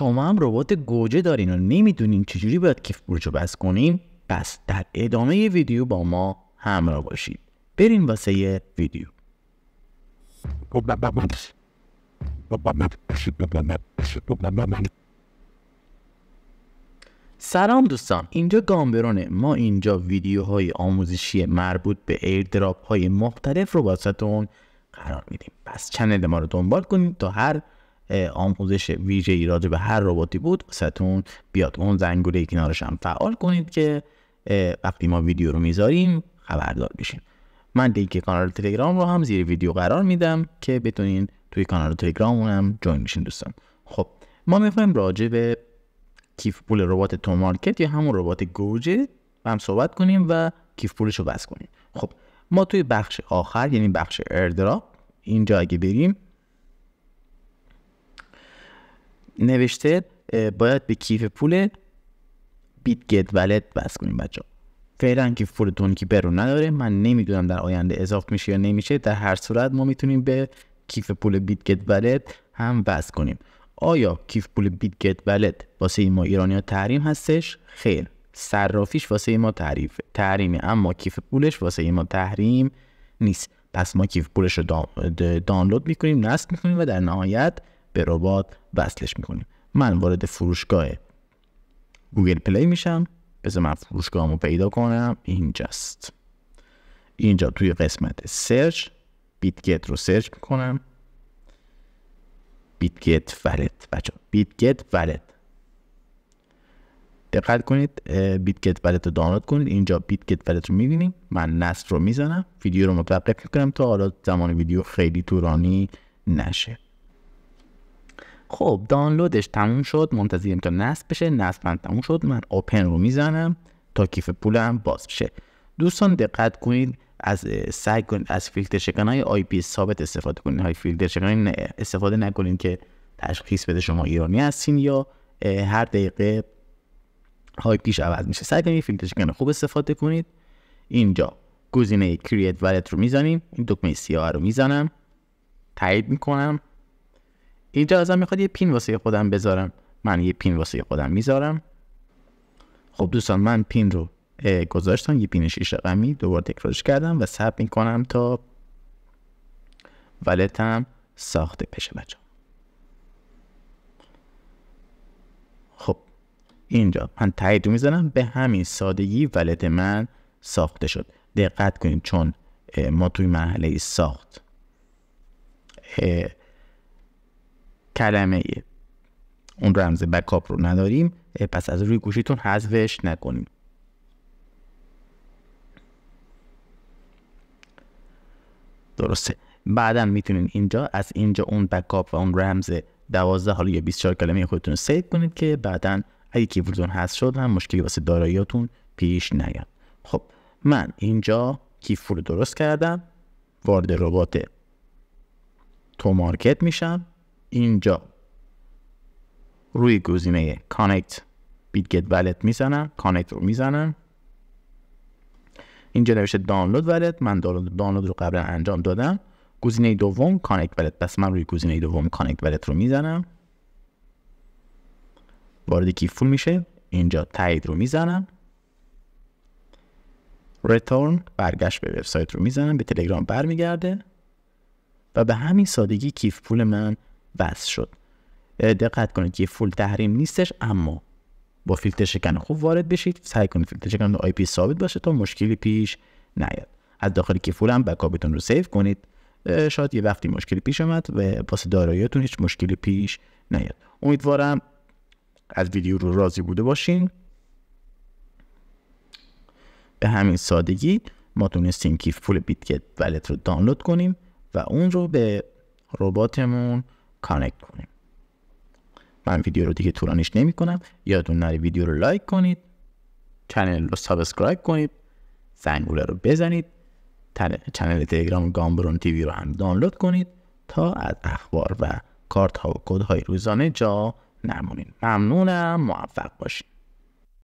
شما هم ربات گوجه دارین و نمیدونین چجوری باید کیفپولش رو بس کنین پس در ادامه ویدیو با ما همراه باشید بریم واسه ویدیو سلام دوستان اینجا گامبرونه ما اینجا ویدیوهای آموزشی مربوط به ایردراپ های مختلف رو باستون قرار میدیم پس چنل ما رو دنبال کنید تا هر آموزش ویژه ای راجع به هر رباتی بود ستون بیاد اون زنگوله کنارش هم فعال کنید که وقتی ما ویدیو رو میذاریم خبردار بشین من لینک کانال تلگرام رو هم زیر ویدیو قرار میدم که بتونین توی کانال تلگرام هم جوین بشین دوستان خب ما میخوایم راجع به کیف پول ربات تو مارکت یا همون ربات گوجه هم صحبت کنیم و کیف پولش رو بس کنیم خب ما توی بخش آخر یعنی بخش ایردراپ اینجا اگه بریم نوشته باید به کیف پول بیت گت ولت بس کنیم بچه فعلا که پول تونکی برو نداره من نمیدونم در آینده اضافه میشه یا نمیشه در هر صورت ما میتونیم به کیف پول بیت گت ولت هم بس کنیم آیا کیف پول بیت گت ولت واسه ما ایرانی ها تحریم هستش خیر صرافیش واسه ما تعریف تحریمه اما کیف پولش واسه ما تحریم نیست پس ما کیف پولش رو دانلود میکنیم نصب میکنیم و در نهایت به ربات وصلش میکنیم من وارد فروشگاه گوگل پلی میشم بذار من فروشگاهمو پیدا کنم اینجاست اینجا توی قسمت سرچ بیتگت رو سرچ میکنم بیتگت ولت بچه بیتگت ولت دقت کنید بیتگت ولت رو دانلود کنید اینجا بیتگت ولت رو میبینیم من نصب رو میزنم ویدیو رو متوقف میکنم تا حالا زمان ویدیو خیلی طولانی نشه خب دانلودش تموم شد منتظریم تا نصب بشه نصب من تموم شد من اوپن رو میزنم تا کیف پولم باز بشه دوستان دقت کنید از سعی کنید از فیلتر شکن های آی پی ثابت استفاده کنید های فیلتر شکن استفاده نکنید که تشخیص بده شما ایرانی هستین یا هر دقیقه های پیش عوض میشه سعی کنید فیلتر شکن خوب استفاده کنید اینجا گزینه کریت والت رو میزنیم این دکمه سیاه رو میزنم تایید میکنم اینجا ازم میخواد یه پین واسه خودم بذارم من یه پین واسه خودم میذارم خب دوستان من پین رو گذاشتم یه پین شیش رقمی دوباره تکرارش کردم و سب میکنم تا ولتم ساخته بشه بچه خب اینجا من تایید میذارم به همین سادگی ولت من ساخته شد دقت کنید چون ما توی مرحله ساخت کلمه اون رمز بکاپ رو نداریم پس از روی گوشیتون حذفش نکنیم درسته بعدا میتونید اینجا از اینجا اون بکاپ و اون رمز 12 حالا یا 24 کلمه خودتون رو کنید که بعدا اگه کیفورتون حذف شد هم مشکلی واسه داراییاتون پیش نیاد خب من اینجا کیفور درست کردم وارد ربات تو مارکت میشم اینجا روی گزینه کانکت بیتگت ولت میزنم کانکت رو میزنم اینجا نوشته دانلود ولت من دانلود, رو قبلا انجام دادم گزینه دوم کانکت ولت پس من روی گزینه دوم کانکت ولت رو میزنم وارد پول میشه اینجا تایید رو میزنم Return برگشت به وبسایت رو میزنم به تلگرام برمیگرده و به همین سادگی کیف پول من بس شد دقت کنید که فول تحریم نیستش اما با فیلتر شکن خوب وارد بشید سعی کنید فیلتر شکن آی پی ثابت باشه تا مشکلی پیش نیاد از داخل فول هم بکاپتون رو سیو کنید شاید یه وقتی مشکلی پیش اومد و پاس داراییتون هیچ مشکلی پیش نیاد امیدوارم از ویدیو رو راضی بوده باشین به همین سادگی ما تونستیم کیف پول بیتگت ولت رو دانلود کنیم و اون رو به رباتمون کانکت کنیم من ویدیو رو دیگه طولانیش نمی کنم یادتون نره ویدیو رو لایک کنید چنل رو سابسکرایب کنید زنگوله رو بزنید چنل تلگرام گامبرون تیوی رو هم دانلود کنید تا از اخبار و کارت ها و کد های روزانه جا نمونید ممنونم موفق باشید